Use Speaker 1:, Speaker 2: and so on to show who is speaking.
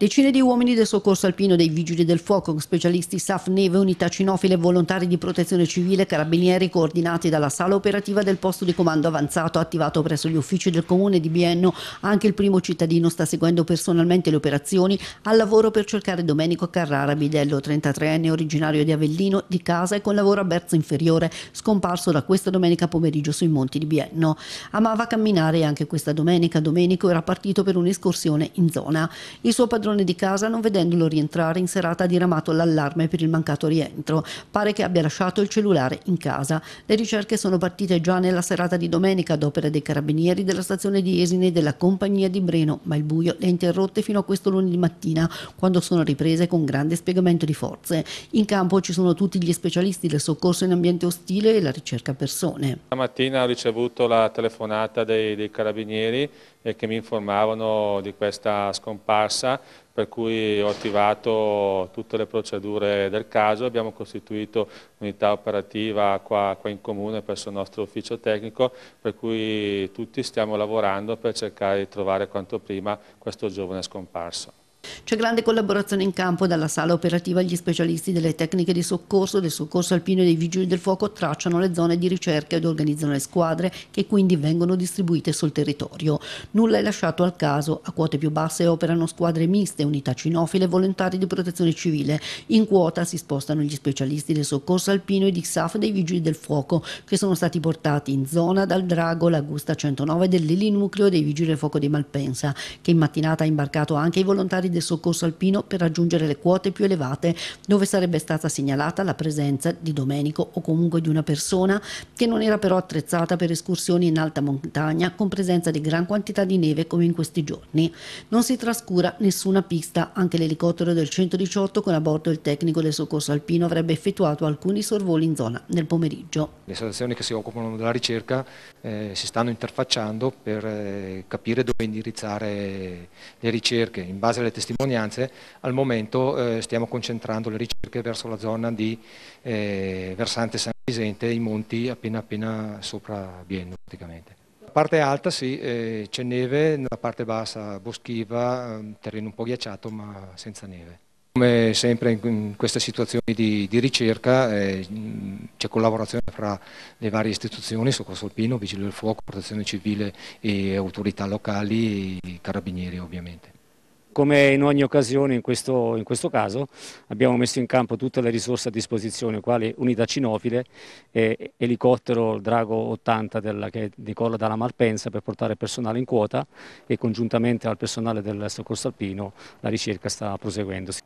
Speaker 1: Decine di uomini del soccorso alpino dei Vigili del Fuoco, specialisti SAF Neve, unità cinofile, volontari di protezione civile, carabinieri coordinati dalla sala operativa del posto di comando avanzato attivato presso gli uffici del comune di Bienno. Anche il primo cittadino sta seguendo personalmente le operazioni al lavoro per cercare Domenico Carrara Bidello, 33enne originario di Avellino, di casa e con lavoro a Berzo Inferiore, scomparso da questa domenica pomeriggio sui monti di Bienno. Amava camminare anche questa domenica Domenico era partito per un'escursione in zona. Il suo padrone padrone di casa non vedendolo rientrare in serata ha diramato l'allarme per il mancato rientro. Pare che abbia lasciato il cellulare in casa. Le ricerche sono partite già nella serata di domenica ad opera dei carabinieri della stazione di Esine e della compagnia di Breno, ma il buio le ha interrotte fino a questo lunedì mattina, quando sono riprese con grande spiegamento di forze. In campo ci sono tutti gli specialisti del soccorso in ambiente ostile e la ricerca persone.
Speaker 2: Stamattina ho ricevuto la telefonata dei, dei carabinieri eh, che mi informavano di questa scomparsa per cui ho attivato tutte le procedure del caso, abbiamo costituito unità operativa qua, qua, in comune presso il nostro ufficio tecnico, per cui tutti stiamo lavorando per cercare di trovare quanto prima questo giovane scomparso.
Speaker 1: C'è grande collaborazione in campo dalla sala operativa agli specialisti delle tecniche di soccorso, del soccorso alpino e dei vigili del fuoco tracciano le zone di ricerca ed organizzano le squadre che quindi vengono distribuite sul territorio. Nulla è lasciato al caso, a quote più basse operano squadre miste, unità cinofile e volontari di protezione civile. In quota si spostano gli specialisti del soccorso alpino e di SAF dei vigili del fuoco che sono stati portati in zona dal Drago, la Gusta 109 dell'Ili Nucleo dei vigili del fuoco di Malpensa che in mattinata ha imbarcato anche i volontari del soccorso alpino per raggiungere le quote più elevate, dove sarebbe stata segnalata la presenza di Domenico o comunque di una persona che non era però attrezzata per escursioni in alta montagna con presenza di gran quantità di neve come in questi giorni. Non si trascura nessuna pista, anche l'elicottero del 118 con a bordo il tecnico del soccorso alpino avrebbe effettuato alcuni sorvoli in zona nel pomeriggio.
Speaker 3: Le stazioni che si occupano della ricerca eh, si stanno interfacciando per eh, capire dove indirizzare le ricerche in base alle testimonianze testimonianze, al momento eh, stiamo concentrando le ricerche verso la zona di eh, Versante San Vicente, i monti appena appena sopra Bienno praticamente. La parte alta sì, eh, c'è neve, nella parte bassa boschiva, ehm, terreno un po' ghiacciato ma senza neve. Come sempre in queste situazioni di, di ricerca eh, c'è collaborazione fra le varie istituzioni, Soccorso Alpino, Vigili del Fuoco, Protezione Civile e autorità locali e carabinieri ovviamente.
Speaker 2: Come in ogni occasione, in questo, in questo caso, abbiamo messo in campo tutte le risorse a disposizione, quali unità cinofile, eh, elicottero Drago 80 della, che decolla dalla Malpensa per portare personale in quota e congiuntamente al personale del soccorso alpino la ricerca sta proseguendosi.